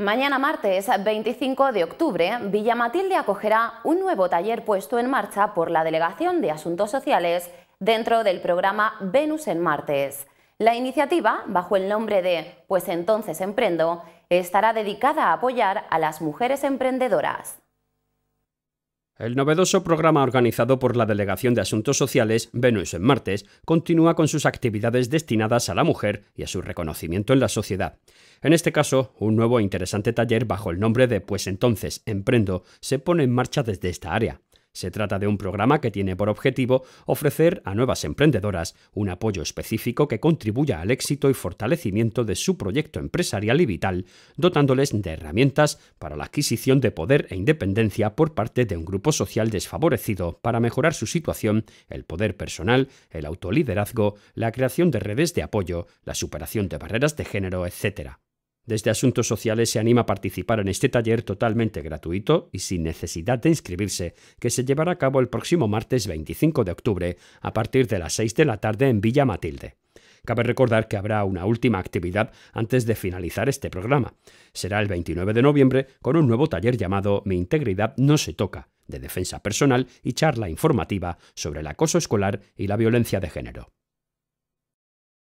Mañana martes 25 de octubre, Villa Matilde acogerá un nuevo taller puesto en marcha por la Delegación de Asuntos Sociales dentro del programa Venus en Martes. La iniciativa, bajo el nombre de Pues entonces emprendo, estará dedicada a apoyar a las mujeres emprendedoras. El novedoso programa organizado por la Delegación de Asuntos Sociales, Venus en Martes, continúa con sus actividades destinadas a la mujer y a su reconocimiento en la sociedad. En este caso, un nuevo e interesante taller bajo el nombre de Pues entonces, emprendo, se pone en marcha desde esta área. Se trata de un programa que tiene por objetivo ofrecer a nuevas emprendedoras un apoyo específico que contribuya al éxito y fortalecimiento de su proyecto empresarial y vital, dotándoles de herramientas para la adquisición de poder e independencia por parte de un grupo social desfavorecido para mejorar su situación, el poder personal, el autoliderazgo, la creación de redes de apoyo, la superación de barreras de género, etc desde Asuntos Sociales se anima a participar en este taller totalmente gratuito y sin necesidad de inscribirse, que se llevará a cabo el próximo martes 25 de octubre a partir de las 6 de la tarde en Villa Matilde. Cabe recordar que habrá una última actividad antes de finalizar este programa. Será el 29 de noviembre con un nuevo taller llamado Mi integridad no se toca, de defensa personal y charla informativa sobre el acoso escolar y la violencia de género.